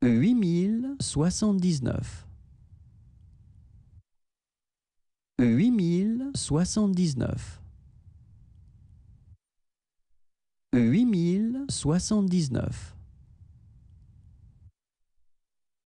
Huit mille soixante-dix-neuf. Huit mille soixante-dix-neuf. Huit mille soixante-dix-neuf.